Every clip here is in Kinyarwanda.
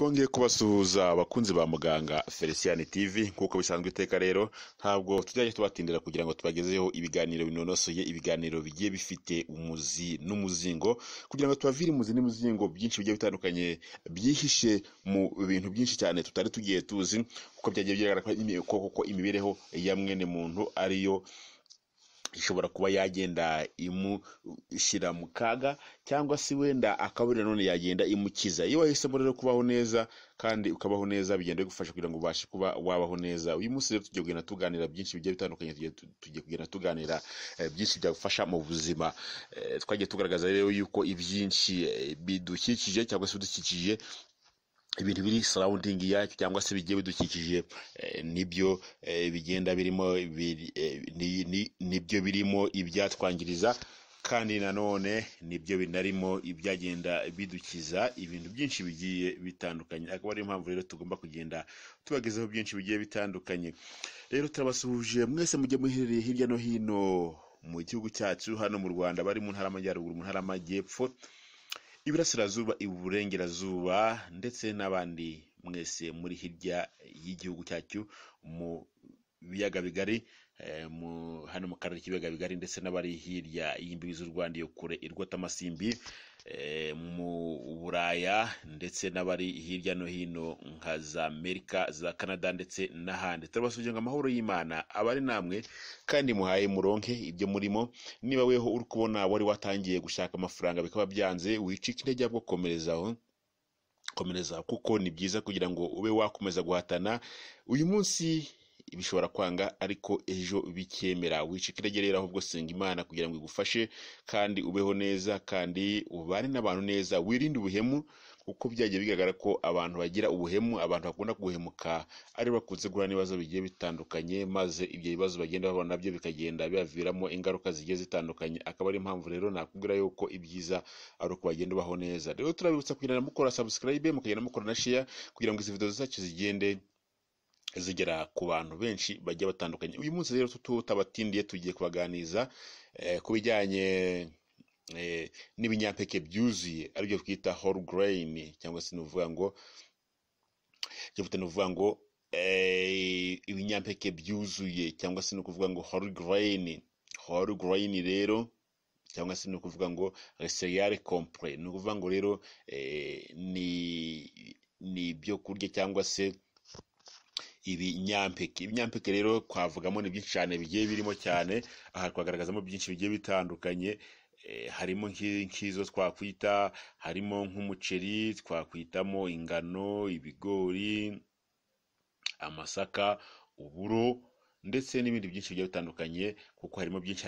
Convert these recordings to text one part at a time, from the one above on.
twongeye kubasuhuza abakunzi ba muganga Felician TV nk'uko bisanzwe iteka rero ntabwo tujyanye tubatindira kugira ngo tubagezeho ibiganiro binonosoye ibiganiro bigiye bifite umuzi n'umuzingo kugira ngo tubavire umuzi n'umuzingo byinshi bigiye bitandukanye byihishe mu bintu byinshi cyane tutari tugiye tuzi kuko byagiye bigaragara ko koko imibereho ya mwene muntu ariyo ishobora kuba yagenda imushyira mu kaga cyangwa se wenda akabura none yagenda imukiza iyo wahisemo rero kubaho neza kandi ukabaho neza bigenda bigufasha kugira ngo ubashe kuba wabaho neza uyu munsi rero tugiye kugenda tuganira byinshi bigiye bitandukanye tugiye kugenda tuganira eh, byinshi byagufasha mu buzima eh, twagiye tugaragaza rero yuko ibyinshi eh, bidukikije cyangwa se ibidukikije ibintu biri sarawundingi yacu cyangwa se bigiye bidukikije eh, nibyo eh, bigenda birimo eh, nibyo birimo ibyatwangiriza kandi nanone nibyo binarimo ibyagenda bidukiza ibintu byinshi bigiye bitandukanye akaba ariyo mpamvu rero tugomba kugenda tubagezeho byinshi bigiye bitandukanye rero turabasuhuje mwese mujye muherereye hirya no hino mu gihugu cyacu hano mu rwanda bari mu ntara y'amajyaruguru mu ntara y'amajyepfo iburasirazuba, iburengerazuba ndetse n'abandi mwese muri hirya y'igihugu cyacu mu biyaga bigari eh, hano mu karere k'ibiyaga bigari ndetse n'abari hirya y'imbibi z'u Rwanda iyo kure i Rwatamasimbi Eh, mu buraya ndetse n'abari hirya no hino nka za amerika za canada ndetse n'ahandi turabasubiza ngo amahoro y'imana abari namwe kandi muhaye muronke ibyo murimo niba weho uri kubona wari watangiye gushaka amafaranga bikaba byanze wicika intege bwo komerezaho komereza kuko ni byiza kugira ngo ube wakomeza guhatana uyu munsi bishobora kwanga ariko ejo bikemera wicika intege ahubwo senga imana kugira ngo igufashe kandi ubeho neza kandi ubane n'abantu neza wirinde ubuhemu kuko byagiye bigaragara ko abantu bagira ubuhemu abantu bakunda guhemuka ari bakunze guhura n'ibibazo bigiye bitandukanye maze ibyo bibazo bagenda babona nabyo bikagenda bibaviramo ingaruka zigiye zitandukanye akaba ari impamvu rero nakubwira yuko ibyiza ari uko bagenda ubaho neza rero turabibutsa kugenda mukora subscribe mukagenda mukora na share kugira ngo izi video zacu zigende zigera ku bantu benshi bagiye batandukanye uyu munsi rero tutabatindiye tugiye kubaganiriza eh, ku bijyanye eh, n'ibinyampeke byuzuye aribyo twita whole grain cyangwa se ni ukuvuga ngo ni ukuvuga ngo eh, ibinyampeke byuzuye cyangwa se ni ukuvuga ngo whole grain whole grain rero cyangwa se ni ukuvuga ngo cereal complet ni ukuvuga ngo rero ni ibyo kurya cyangwa se ibinyampeke ibinyampeke rero twavugamo ni byinshi cyane bigiye birimo cyane aha twagaragazamo byinshi bigiye bitandukanye eh, harimo nk'izo twakwita harimo nk'umuceri twakwitamo ingano ibigori amasaka uburo ndetse n'ibindi byinshi bigiye bitandukanye kuko harimo byinshi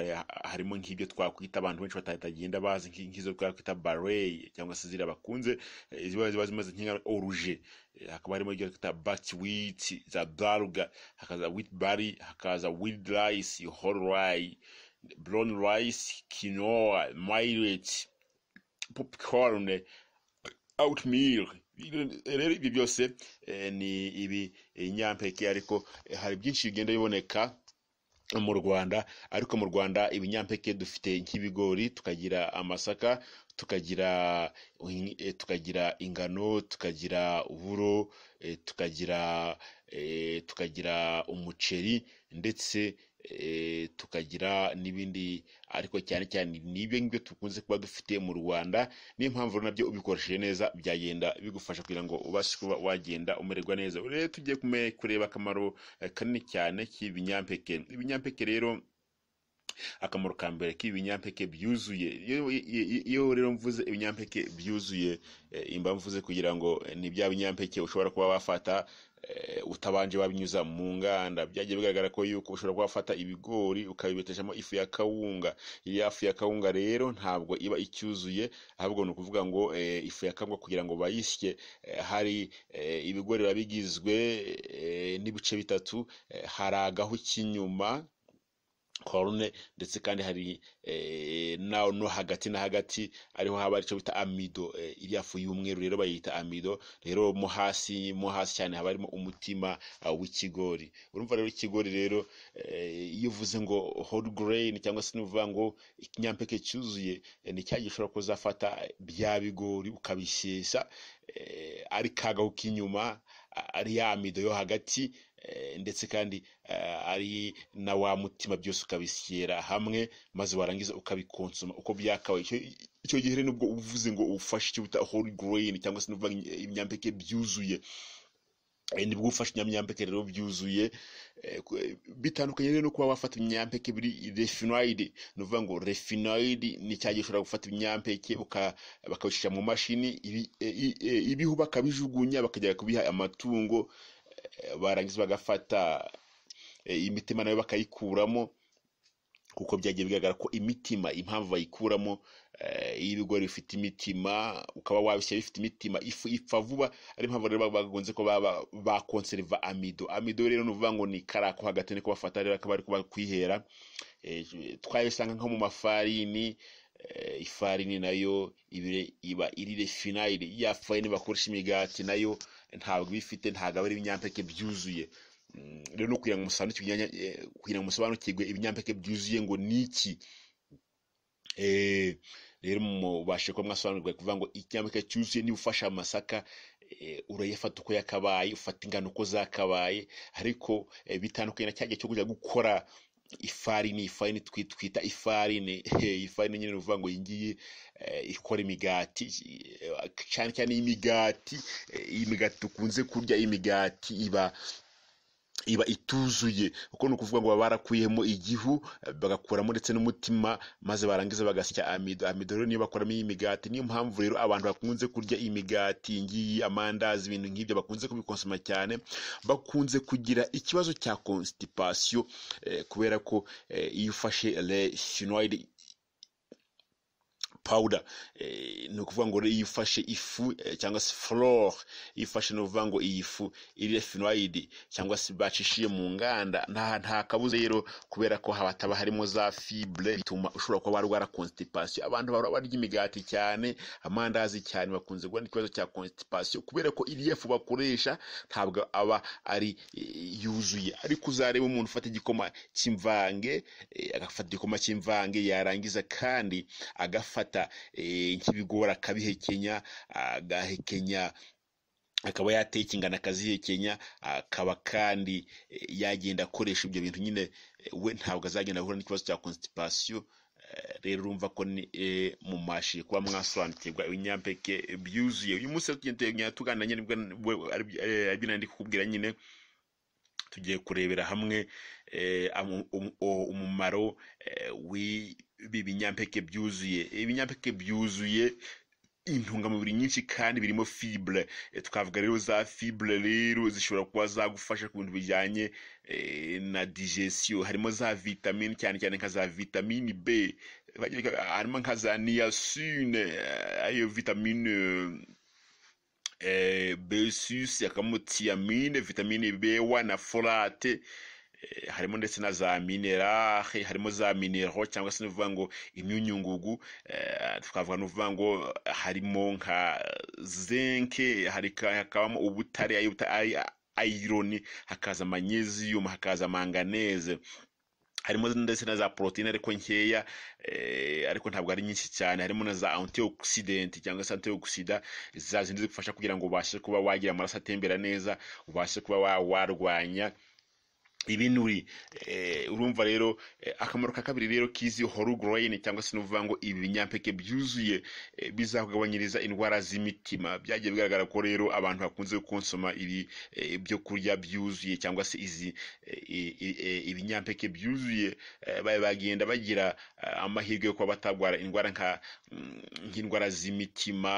harimo nk'ibyo twakwita abantu benshi batagenda bazi nk'izo twakwita bareye cyangwa se ziriya bakunze eh, ziba zimeze nk'inka oruje eh, hakaba harimo ibyo twita bati witi za daruga hakaza witi bari hakaza witi rayisi hororayi boroni rayisi kinowa mayireti popikorune awutimiri rero ibi byose eh, ni ibi eh, nyampeke ariko eh, hari byinshi bigenda biboneka mu rwanda ariko mu rwanda ibinyampeke dufite nk'ibigori tukagira amasaka tukagira tukagira ingano tukagira uburo tukagira tukagira umuceri ndetse Eh, tukagira n'ibindi ariko cyane cyane n'ibyo ngibyo dukunze kuba dufite mu rwanda niyo mpamvu nabyo ubikoresheje neza byagenda bigufasha kugira ngo ubashe kuba wagenda umererwa neza rero tugiye kureba akamaro eh, kanini cyane k'ibinyampeke ibinyampeke rero akamaro ka mbere k'ibinyampeke byuzuye iyo rero mvuze ibinyampeke byuzuye eh, imba mvuze kugira ngo ni bya binyampeke ushobora kuba wafata Eh, utabanje wabinyuza mu nganda byagiye bigaragara ko yuko ushobora kuba ibigori ukabibeteshamo ifu ya kawunga ya fu ya kawunga rero ntabwo iba icyuzuye ahubwo ni ukuvuga ngo eh, ifu ya kawunga kugira ngo bayisye eh, hari ibigori biba bigizwe n'ibice bitatu hari agahu k'inyuma horone ndetse kandi hari eh, no hagati na hagati ariho haba icyo bita amido eh, iriya fu y'umweru rero bayita amido rero mo hasi mo hasi cyane haba harimo umutima ah, w'ikigori urumva rero ikigori rero eh, iyo uvuze ngo whole grain cyangwa se n'uvuga ngo ikinyampeke cyuzuye ni cya gishobora kuzafata bya bigori ukabishyeshya ari kagahu k'inyuma ah, ari ya amido yo hagati Eh, ndetse kandi eh, ari na wa mutima byose ukabisyera hamwe maze warangiza ukabikonsoma uko byakabaye icyo gihe nubwo uvuze ngo ufashe icyo bita holy grain cyangwa se nuvuga ibinyampeke byuzuye eh, nibwo ufashe inyamyampeke rero byuzuye bitandukanye rero no kuba wafata ibinyampeke biri refinayidi ni ukuvuga ngo refinayidi ni cya gihe ushobora gufata ibinyampeke bakabishyira mu mashini ibihu bakabijugunya bakajya kubiha amatungo barangiza bagafata eh, imitima nayo bakayikuramo kuko byagiye bigaragara ko imitima impamvu bayikuramo eh, iyo ibigori bifite imitima ukaba wabishyira bifite imitima ifu ipfa vuba ari impamvu rero bagonze ko baba bakonseriva amido amido rero ni ukuvuga ngo ni karako hagati niko bafata rero akaba ari kuba kuyihera eh, twayisanga nko mu mafarini Eh, ifarini nayo iba iri refinayiri ya farini bakoresha imigati nayo ntabwo iba ifite ntabwo aba ari ibinyampeke byuzuye mm, rero eh, kugira ngo musobanukirwe ibinyampeke byuzuye ngo ni iki eh, rero mubashe kuba mwasobanurirwa kuvuga ngo ikinyampeke cyuzuye niba ufashe amasaka urayafata uko yakabaye ufata ingano uko zakabaye ariko bitandukanye na cya gihe cyo kujya gukora ifarini ifarini twita ifarini ifarini nyine ni ukuvuga ngo iyi ngiyi eh, ikora imigati eh, cyane cyane imigati eh, iyi dukunze kurya imigati iba iba ituzuye kuko ni ukuvuga ngo baba barakuyemo igihu bagakuramo ndetse n'umutima maze barangiza bagasya amido amido rero niyo bakuramo imigati niyo mpamvu rero abantu bakunze kurya imigati ngiyi amandazi ibintu nk'ibyo bakunze kubikonsoma cyane bakunze kugira ikibazo cya constipation eh, kubera ko eh, iyo ufashe le sinoide powder eh, ni ukuvuga ngo rero iyo ufashe ifu eh, cyangwa se flore iyo ufashe ni ngo iyi fu iri refinayidi cyangwa se bacishiye mu nganda nta kabuze rero kubera ko hataba harimo za fibre bituma ushobora kuba warwara constipation abantu baba barya imigati cyane amandazi cyane bakunze guhura n'ikibazo cya constipation kubera ko iriya fu bakoresha ntabwo aba ari eh, yuzuye ariko uzareba umuntu ufata igikoma cy'imvange agafata igikoma cy'imvange yarangiza kandi agafata agafata eh, nk'ibigori akabihekenya agahekenya akaba yateka ingano akazihekenya akaba kandi eh, yagenda akoresha ibyo bintu nyine eh, we ntabwo azagenda ahura n'ikibazo cya constipation rero urumva ko ni mu mashini kuba mwasobanukirwa ibinyampeke byuzuye uyu munsi tugenda tuganira nyine aribyo nari kukubwira nyine tugiye kurebera hamwe um, umumaro ibinyampeke byuzuye ibinyampeke byuzuye intungamubiri nyinshi kandi birimo fibre eh, tukavuga rero za fibre rero zishobora kuba zagufasha ku bintu bijyanye eh, na digestion harimo za vitamini cyane cyane nka za vitamini b ah, harimo nka za niyasine eh, ayo vitamine b6 vitamine b1 na folate Eh, harimo ndetse na za minera harimo za minero cyangwa se n'uvuga ngo imyunyungugu eh, twavuga n'uvuga ngo harimo nka zenke hakabamo ubutare ayironi hakaza manyeziyumu hakaza manganeze harimo ndetse na za poroteyine ariko nkeya eh, ariko ntabwo ari nyinshi cyane harimo na za antioxidant cyangwa se antioxida za zindi zigufasha kugira ngo ubashe kuba wagira amaraso atembera neza ubashe kuba warwanya ibinuri eh, urumva rero eh, akamaro ka kabiri rero k'izi whole cyangwa se nuvuga ngo ibi binyampeke byuzuye eh, bizakugabanyiriza indwara z'imitima byagiye bigaragara ko rero abantu bakunze konsoma ibi byo kurya byuzuye cyangwa se izi ibinyampeke byuzuye bagenda bagira amahirwe yo kuba batarwara indwara mm, nk'indwara z'imitima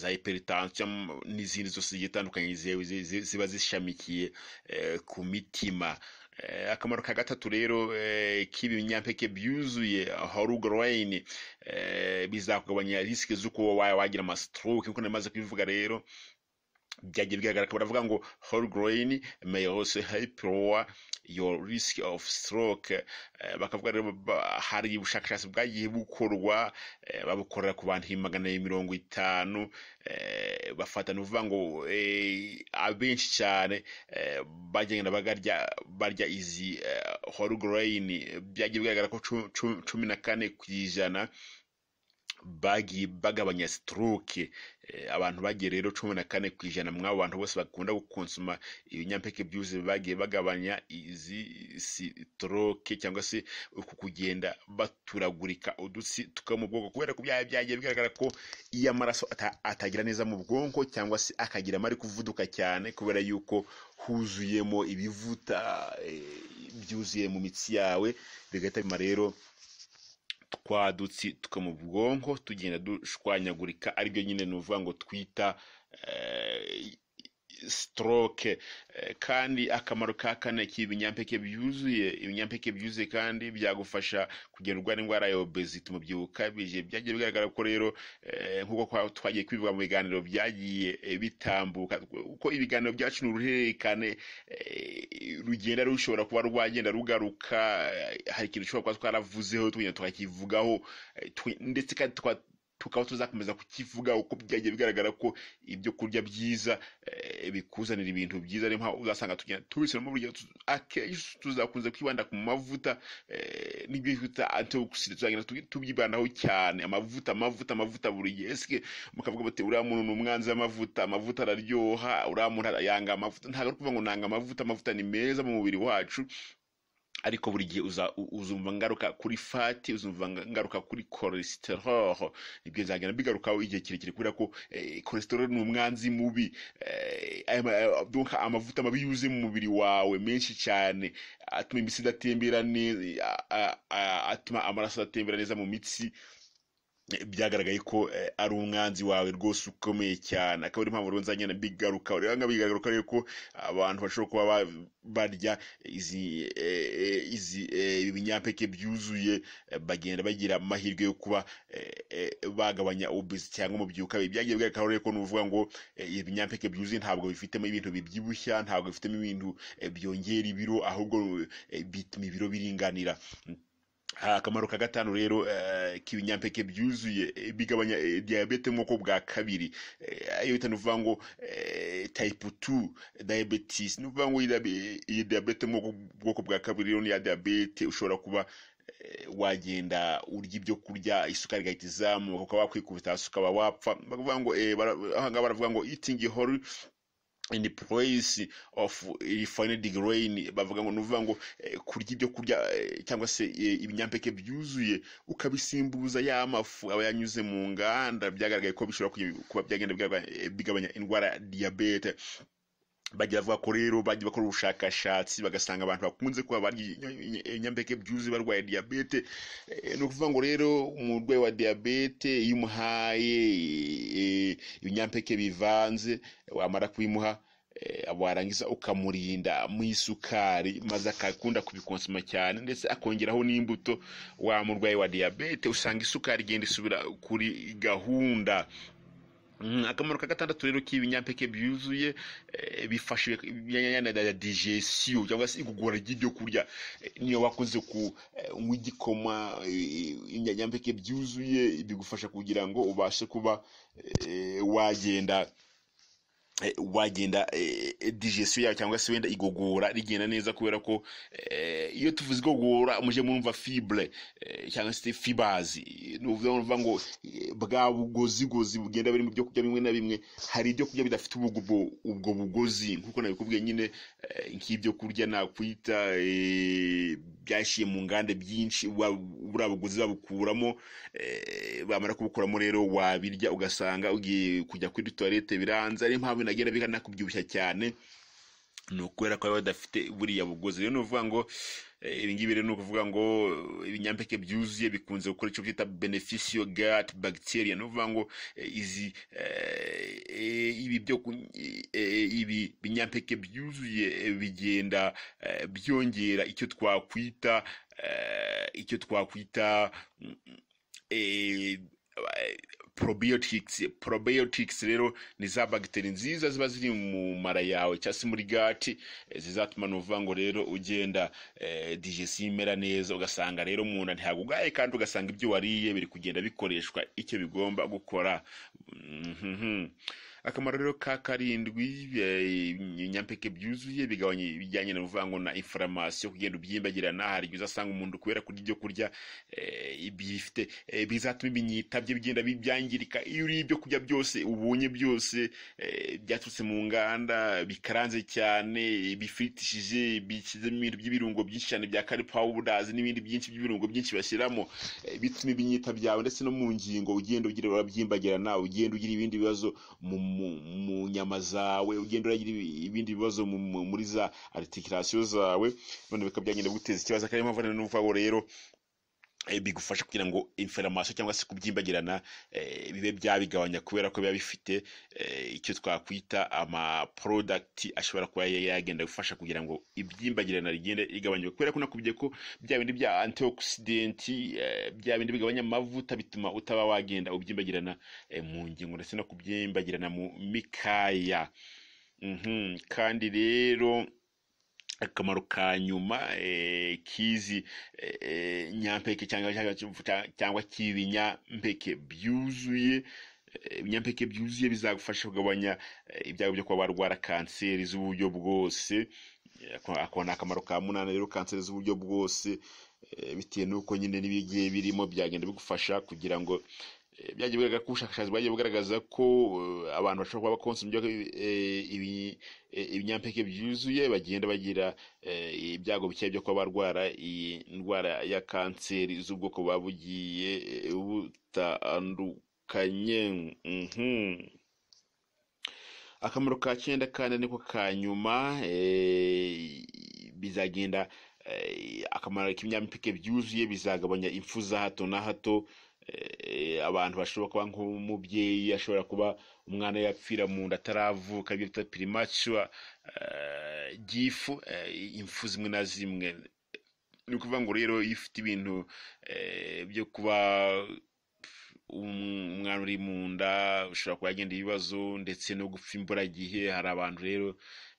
za hypertension n'izindi zose zigiye zitandukanye ziba zishamikiye ku mitima Eh, akamaro ka gatatu rero eh, k'ibinyampeke byuzuye whole grain eh, bizakugabanya risike z'uko wagira amastroke nk'uko namaze kubivuga rero byagiye bigaragara baravuga ngo whole grain may also help lower your risk of stroke eh, bakavuga rero hari ubushakashatsi bwagiye bukorwa eh, babukorera ku bantu magana mirongo itanu eh, bafata ni ukuvuga ngo abenshi cyane bagenda bagarya barya izi whole grain byagiye bigaragara ko cumi na kane ku ijana bagabanya stroke Eh, abantu bagiye rero cumi na kane ku ijana mwa bantu bose bakunda gukonsoma ibinyampeke byuzuye bagiye bagabanya izi sitoroke cyangwa se uku kugenda baturagurika udutsi two mu bwonko kubera ko byaba byagiye bigaragara ko iyo amaraso atagira neza mu bwonko cyangwa se akagira amari kuvuduka cyane kubera yuko huzuyemo ibivuta eh, byuzuye mu mitsi yawe bigahita bima rero twa dutsi two mu bwonko tugenda dushwanyagurika aribyo nyine ni ukuvuga ngo twita eh, stroke eh, kandi akamaro ka kane k'ibinyampeke byuzuye ibinyampeke byuzuye kandi byagufasha kugerwa n'indwara ya mu umubyibuho ukabije byagiye bigaragara ko rero eh, nk'uko twagiye kubivuga mu biganiro byagiye eh, bitambuka uko ibiganiro byacu ni uruhererekane rugenda rushobora kuba rwagenda rugaruka hari ikintu ushobora kuba twaravuzeho tukagenda tukakivugaho ndetse kandi tukaba tukaba tuzakomeza kukivuga uko byagiye bigaragara ko ibyo kurya byiza eh, bikuzanira ibintu byiza niyo mpamvu uzasanga tugenda tubishyiramo buri akenshi tuzakunze kwibanda ku mavuta eh, n'ibyo twita antioxidant tuzagenda tubyibandaho cyane amavuta amavuta amavuta buri gihe esike mukavuga bati uriya muntu ni umwanzi w'amavuta amavuta araryoha uriya muntu yanga amavuta ntabwo ari ukuvuga ngo nanga amavuta amavuta ni meza mu mubiri wacu ariko buri gihe uzumva ngaruka kuri fati uzumva ngaruka kuri cholesterol ibyo nzagenda bigarukaho igihe kirekire kubera ko eh, cholesterol ni umwanzi mubi eh, eh, amavuta mabi yuzuye mu mubiri wawe menshi cyane atuma imitsi idatembera neza atuma amaraso adatembera neza mu mitsi byagaragaye ko eh, ari umwanzi wawe rwose ukomeye cyane akaba ari impamvu rero na bigaruka rero bigaruka ko abantu bashobora kuba barya izi eh, izi eh, ibinyampeke byuzuye bagenda bagira amahirwe yo kuba bagabanya obesi cyangwa umubyibuho ukabije byagiye bigaruka rero ko ni ukuvuga ngo ibinyampeke byuzuye ntabwo bifitemo ibintu bibyibushya ntabwo bifitemo ibintu byongera ibiro ahubwo bituma ibiro biringanira akamaro ka gatanu rero eh, ibinyampeke byuzuye eh, bigabanya eh, diyabete nk'uko bwa kabiri iyo bita ni ukuvuga ngo tayipu tu dayabetisi ni ukuvuga ngo iyi diyabete nk'uko bwoko bwa kabiri rero ya diyabete ushobora kuba wagenda urya ibyo kurya isukari igahita izamuka ukaba wakwikubita hasi ukaba wapfa baravuga ngo itingi hori in place of refined eh, grain bavuga ngo nuvuga ngo eh, kurya ibyo kurya eh, cyangwa se ibinyampeke byuzuye ukabisimbuza ya mafu aba yanyuze mu nganda byagaragaye ko bishobora kuba byagenda bigabanya indwara diyabete bagira bavuga ko rero bagiye bakora ubushakashatsi bagasanga abantu bakunze kuba barya inyambeke byuzuye barwaye diyabete ni ukuvuga ngo rero umurwayi wa diyabete iyo umuhaye ibinyampeke bivanze wamara kubimuha eh, warangiza ukamurinda mu isukari maze akakunda kubikonsoma cyane ndetse akongeraho n'imbuto wa murwayi wa diyabete usanga isukari igenda isubira kuri gahunda Mm, akamaro ka gatandatu rero k'ibinyampeke byuzuye eh, bifasha imyanya ya digesiyo cyangwa se igogora ry'ibyo kurya eh, niyo wakoze ku eh, igikoma ibinyampeke byuzuye bigufasha kugira ngo ubashe kuba wagenda wagenda digesiyo yawe cyangwa se wenda igogora rigenda neza kubera ko iyo tuvuze ko guhora mujye murumva fibure eh, cyangwa se fibazi ni ukuvuga ngo eh, bwa bugozigozi bugenda buri mu byo kurya bimwe na bimwe hari ibyo kurya bidafite ubwo bugozi nk'uko nabikubwiye nyine eh, nk'ibyo kurya nakwita byashiye mu nganda byinshi buriya bugozi babukuramo bamara kubukuramo rero wabirya ugasanga ugiye kujya kuri tuwarete biranze ariyo mpamvu nagenda bikanakubyibushya cyane ni ukubera ko baba badafite buriya bugozi rero ni ukuvuga ngo eh, ibingibi rero ni ukuvuga ngo ibinyampeke byuzuye bikunze gukora icyo byita beneficiyo gati bagiteria ni ukuvuga ngo eh, izi eh, ibi byo ibi binyampeke byuzuye bigenda byongera icyo twakwita icyo twakwita mm, probiotics, probiotics rero ni za bagiteri nziza ziba ziri mu mara yawe cyangwa se muri gati eh, zizatuma ni ngo rero ugenda eh, digestion imera neza ugasanga rero mu nda ntihagugaye kandi ugasanga ibyo wariye biri kugenda bikoreshwa icyo bigomba gukora mm-hmm. akamaro rero ka karindwi ibinyampeke eh, byuzuye bigabanya ibijyanye n'ubuvango na inflammation kugenda ubyimbagirana hari igihe uzasanga umuntu kubera kurya ibyo kurya eh, bifite eh, bizatuma ibinyita bye bigenda byangirika iyo uriye ibyo kurya byose ubonye byose byaturutse mu nganda bikaranze cyane bifitishije bishyizemo ibintu by'ibirungo byinshi cyane bya kari powuders n'ibindi byinshi by'ibirungo byinshi bashyiramo bituma ibinyita byawe ndetse no mu ngingo ugenda ugira urabyimbagirana ugenda ugira ibindi bibazo mu mu nyama zawe ugenda uragira ibindi bibazo muri za aritikirasiyo zawe none bikaba byagenda biguteza ikibazo akaba ariyo mpamvu rero Eh, bigufasha kugira ngo inflamation cyangwa se kubyimbagirana eh, bibe byabigabanya kubera ko biba bifite eh, icyo twakwita amaproduct ashobora kuba yagenda gufasha kugira ngo ibyimbagirana rigende rigabanyuka kubera ko nakubye ko bya bindi bya antioxidant bya bindi bigabanya amavuta bituma utaba wagenda ubyimbagirana mu ngingo ndetse no kubyimbagirana mu mikaya mhm. kandi rero akamaro ka nyuma eh, eh, k'izi nyampeke cyangwa cy'ibinyampeke byuzuye ibinyampeke eh, byuzuye bizagufasha kugabanya ibyago byo kuba warwara kanseri z'uburyo bwose ako akamaro ka munani rero kanseri z'uburyo bwose bitewe n'uko nyine n'ibigiye birimo byagenda bigufasha kugira ngo byagiye bigaragara ko ubushakashatsi bwagiye bugaragaza ko abantu bashobora kuba bakonsumye eh, eh, ibinyampeke byuzuye bagenda bagira eh, ibyago bike byo kuba barwara iyi ndwara ya kanseri z'ubwoko buba bugiye butandukanye mhm. akamaro ka cyenda kandi niko ka nyuma bizagenda akamaro k'ibinyampeke byuzuye bizagabanya impfu za hato na hato Eh, abantu bashobora kuba nk'umubyeyi ashobora kuba umwana yapfira mu nda ataravuka ibyo bita pirimacuwa eh, gifu eh, imfu zimwe na zimwe ni ukuvuga ngo rero iyo ufite ibintu byo kuba umwana uri mu nda ushobora kuba yagendera ibibazo ndetse no gupfa imburagihe hari abantu rero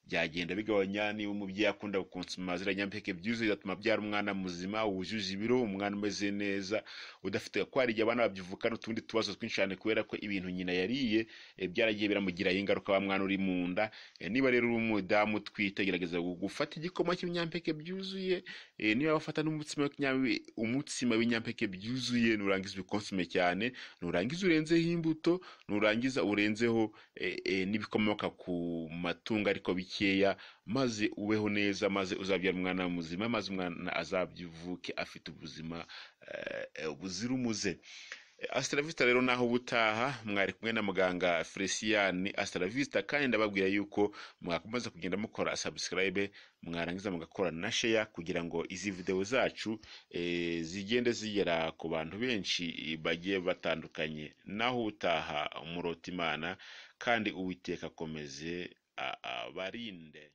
byagenda bigabanya niba umubyeyi akunda gukonsoma ziriya byuzuye bigatuma byara umwana muzima wujuje ibiro umwana umeze neza udafite ko igihe abana babyivukana utundi tubazo twinshi cyane kubera ko ibintu nyina yariye eh, byaragiye biramugiraho ingaruka wa mwana uri mu nda eh, niba rero uri umudamu utwite gerageza gufata igikoma cy'ibinyampeke byuzuye eh, niba wafata umutsima w'ibinyampeke byuzuye nurangiza ubikonsome cyane nurangiza urenzeho imbuto nurangiza urenzeho n'ibikomoka ku matungo ariko bike bikeya maze ubeho neza maze uzabyara umwana muzima maze umwana azabyivuke afite ubuzima eh, buzira umuze Asitravista rero naho ubutaha mwari kumwe na muganga Felicien Asitravista kandi ndababwira yuko mwakomeza kugenda mukora subscribe mwarangiza mugakora na sheya kugira ngo izi video zacu e, zigende zigera ku bantu benshi bagiye batandukanye naho ubutaha imana kandi uwiteka akomeze abarinde